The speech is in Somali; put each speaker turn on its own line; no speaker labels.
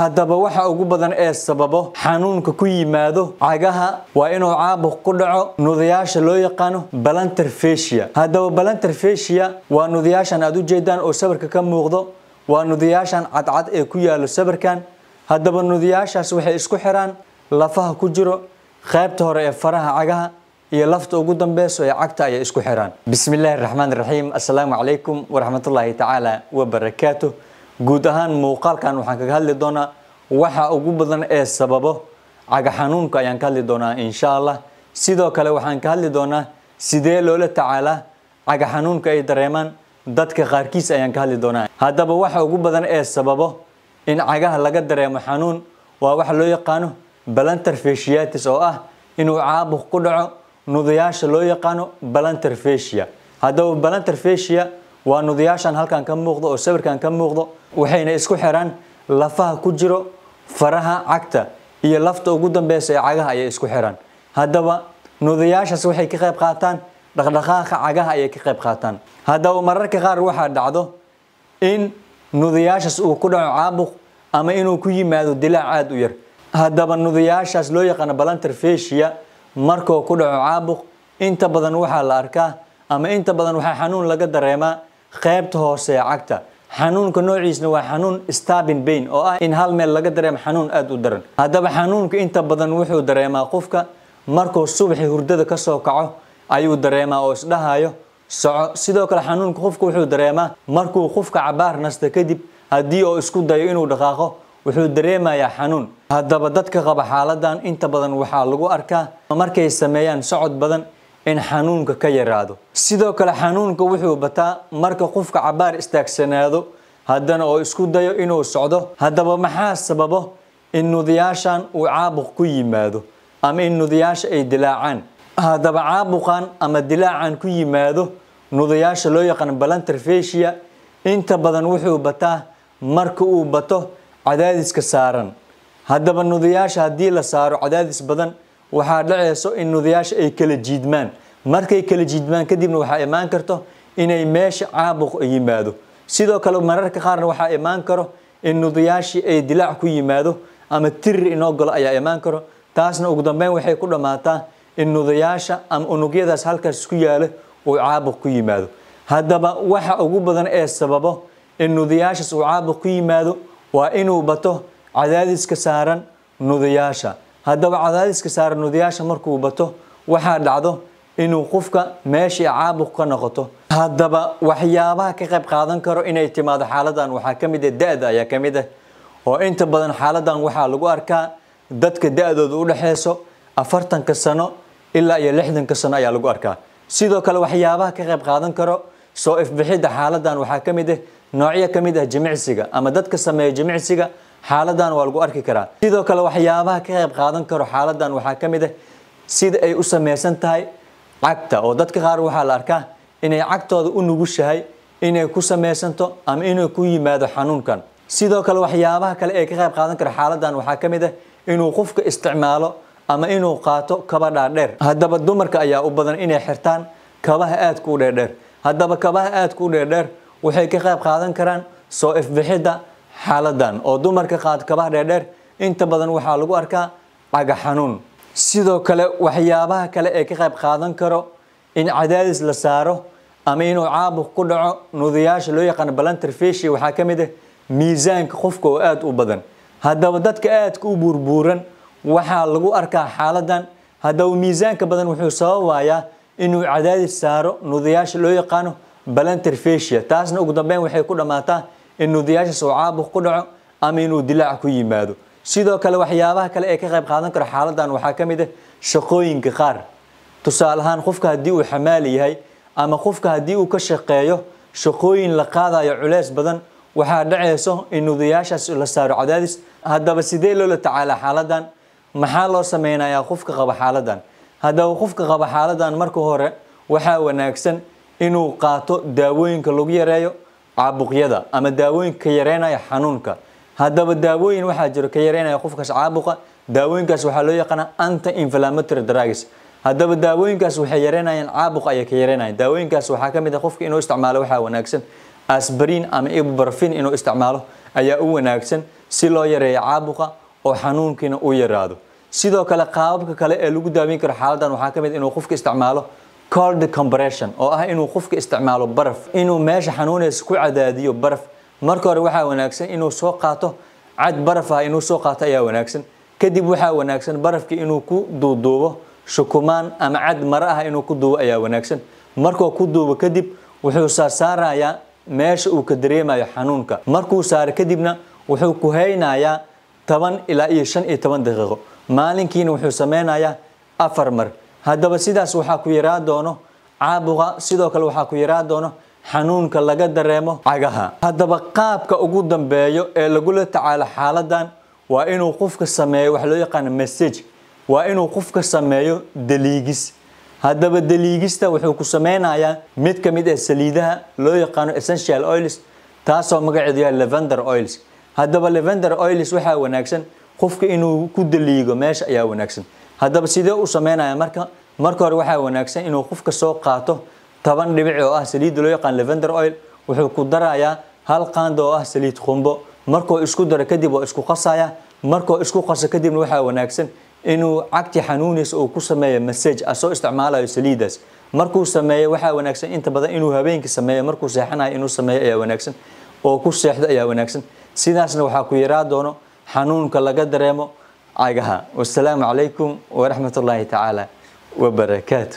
haddaba waxa ugu badan ee sababo xanuunka ku yimaado cagaha waa inuu caabuq ku dhaco nudayaasha loo yaqaano balantar feshiya haddaba balantar waa nudayaashan aad u jeedaan oo sawirka ka muuqdo waa nudayaashan cadcad ee ku yaalo sawirkan haddaba nudayaashaas waxay isku xiraan lafaha ku jiro qaybta hore ee faraha cagaha iyo lafta ugu dambeyso ee cagta ayay isku xiraan bismi raxmaan raxiim assalaamu calaykum waraxmatullaahi tacaala wabarakaatuh guud ahaan muuqaalkan waxaan kaga hadli doonaa waxa ugu badan ee sababo caga xanuunka ayaan ka hadli doonaa insha allah sidoo kale waxaan ka hadli doonaa sidee loola tacaalaa caga xanuunka ay dareemaan dadka qaarkiis ayaan ka hadli doonaa haddaba waxa ugu badan ee sababo in cagaha laga dareemo xanuun waa waxa loo yaqaano balantar feshiatis oo ah inuu caabuq ku dhaco nudayaasha loo yaqaano balantar feshia haddaba balantar feshia waa nudayaashan halkan ka muuqdo oo sawirkan ka muuqdo waxayna isku xiraan lafaha ku jiro faraha cagta iyo lafta ugu dambeysa ee cagaha ayay isku xiraan haddaba nudayaashaas waxay ka qayb qaataan dhaqdhaqaaqa cagaha ayay ka qayb qaataan haddaba mararka qaar waxaa dhacdo in nudayaashaas uu ku dhaco caabuq ama inuu ku yimaado dilaac aada u yar haddaba nudayaashaas loo yaqaano balantarfesia markuu ku dhaco caabuq inta badan waxaa la arkaa ama inta badan waxaa xanuun laga dareemaa qaybta hoose ee cagta xanuunka noociisna waa xanuun stabbin bain oo ah in hal meel laga dareemo xanuun aada u daran haddaba xanuunka inta badan wuxuu dareemaa qofka markuu subaxi hurdada kasoo kaco ayuu dareemaa oo isdhahayo soco sidoo kale xanuunka qofku wuxuu dareemaa markuu qofka cabaar nasta kadib haddii oo isku dayo inuu dhaqaaqo wuxuu dareemayaa xanuun haddaba dadka qaba xaaladan inta badan waxaa lagu arkaa markay sameeyaan socod badan in xanuunka ka yaraado sidoo kale xanuunka wuxuu bataa marka qofka cabaar istaagsanaado haddana oo isku dayo inuu socdo haddaba maxaa sababo in nudayaashan uu caabuq ku yimaado ama in nudayaasha ay dilaacaan haddaba caabuqan ama dilaacan ku yimaado nudayaasha loo yaqaan balantarfesia inta badan wuxuu bataa marka uu bato cadaadiska saaran haddaba nudayaasha haddii la saaro cadaadis badan waxaa dhaceyso in nudayaasha ay kala jiidmaan markay kala jiidmaan kadibna waxaa imaan karto inay meesha caabuq yimaado sidoo kale mararka qaarna waxaa imaan karo in nudayaashii ay dilaac ku yimaado ama tirir inoo galo ayaa imaan karo taasna ugu dambeyn waxay ku dhammaataa in nudayaasha ama unugyadaas halkaas ku yaala uu caabuq ku yimaado haddaba waxa ugu badan ee sababo in nudayaashaas uu caabuq ku yimaado waa inuu bato cadaadiska saaran nudayaasha haddaba cadaadiska saaran odayaasha markuu bato waxaa dhacdo inuu qofka meeshii caabuq ka noqoto haddaba waxyaabaha ka qayb qaadan karo inay timaado xaaladan waxaa ka mid ah da-da ayaa ka mid ah oo inta badan xaaladan waxaa lagu arkaa dadka da-dooda u dhexeyso afartanka sano ilaa iyo lixdanka sano ayaa lagu arkaa sidoo kale waxyaabaha ka qayb qaadan karo soo ifbixidda xaaladan waxaa ka mid ah noocyo ka mid ah jimicsiga ama dadka sameeya jimicsiga xaaladan waa lagu arki karaa sidoo kale waxyaabaha ka qayb qaadan karo xaaladan waxaa ka mid ah sida ay u samaysan tahay cagta oo dadka qaar waxaa la arkaa inay cagtooda u nugushahay inay ku samaysanto ama inuu ku yimaado xanuunkan sidoo kale waxyaabaha kale ee ka qayb qaadan karo xaaladan waxaa ka mid ah inuu qofka isticmaalo ama inuu qaato kaba dhaadheer haddaba dumarka ayaa u badan inay xirtaan kabaha aadka u dheerdheer haddaba kabaha aadka u dheerdheer waxay ka qayb qaadan karaan soo ifbixidda xaaladan oo dumarka qaad kabaha dheerdheer inta badan waxaa lagu arkaa caga xanuun sidoo kale waxyaabaha kale ee ka qayb qaadan karo in cadaadis la saaro ama inuu caabuq ku dhaco nuudayaasha loo yaqaan balantar feshi waxaa ka mid ah miisaanka qofka oo aada u badan haddaba dadka aadka u buurbuuran waxaa lagu arkaa xaaladan haddaba miisaanka badan wuxuu sababayaa inuu cadaadis saaro nuudayaasha loo yaqaano balantar feshia taasna ugu dambeyn waxay ku dhammaataa inuu diyaasha soo caabuq ku dhaco ama inuu dilaac ku yimaado sidoo kale waxyaabaha kale ee ka qayb qaadan karo xaaladan waxaa ka mid ah shaqooyinka qaar tusaale ahaan qofka haddii uu xamaali yahay ama qofka haddii uu ka shaqeeyo shaqooyin la qaadayo culeys badan waxaa dhaceyso in nudayaashaas la saaro cadaadis haddaba sidee loola tacaalaa xaaladan maxaa loo sameynayaa qofka qaba xaaladan haddaba qofka qaba xaaladan marka hore waxaa wanaagsan inuu qaato daawooyinka lagu yareeyo caabuqyada ama daawooyin ka yareynaya xanuunka haddaba daawooyin waxaa jiro ka yareynaya qofkaas caabuqa daawooyinkaas waxaa loo yaqaanaa anti inflammatory drugs haddaba daawooyinkaas waxay yareynayaan caabuq ayay ka yareynayan daawooyinkaas waxaa ka mid ah qofka inuu isticmaalo waxaa wanaagsan asbariin ama ibubarfin inuu isticmaalo ayaa u wanaagsan si loo yareeyo caabuqa oo xanuunkiina u yaraado sidoo kale qaababka kale ee lagu daaweyn karo xaaladan waxaa ka mid ah inuu qofka isticmaalo cold compression oo ah inuu qofka isticmaalo baraf inuu meesha xanuunaysa ku cadaadiyo baraf marka hore waxaa wanaagsan inuu soo qaato cad baraf ah inuu soo qaato ayaa wanaagsan kadib waxaa wanaagsan barafka inuu ku duuduubo shukumaan ama cad mare ah inuu ku duubo ayaa wanaagsan markuu ku duubo kadib wuxuu saarsaarayaa meesha uu ka dareemayo xanuunka markuu saaro kadibna wuxuu ku haynayaa toban ilaa iyo shan iyo toban daqiiqo maalinkiina wuxuu sameynayaa afar mar haddaba sidaas waxaa ku yaraa doono caabuqa sidoo kale waxaa ku yaraa doono xanuunka laga dareemo cagaha haddaba qaabka ugu dambeeyo ee lagula tacaalo xaaladan waa inuu qofka sameeyo waxa loo yaqaana message waa inuu qofka sameeyo daliigis haddaba daliigista wuxuu ku sameynayaa mid ka mid ah saliidaha loo yaqaano essential oils taasoo magaceedu yahay levander oils haddaba levander oils waxaa wanaagsan qofka inuu ku daliigo meesha ayaa wanaagsan haddaba sidee u sameynaya marka marka hore waxaa wanaagsan inuu qofka soo qaato toban dhibic oo ah saliidda loo yaqaan levender oil wuxuu ku darayaa hal qaanda oo ah saliid qumbo markuu isku daro kadib oo isku qasaya markuu isku qaso kadibna waxaa wanaagsan inuu cagti xanuunaysa uu ku sameeyo massage asoo isticmaalayo saliidaas markuu sameeyo waxaa wanaagsan inta badan inuu habeenkii sameeyo markuu seexanayo inuu sameeyo ayaa wanaagsan oo ku seexdo ayaa wanaagsan sidaasna waxaa ku yaraa doono xanuunka laga dareemo cagaha wasalaamu calaykum waraxmat ullaahi tacaala wabarakaatu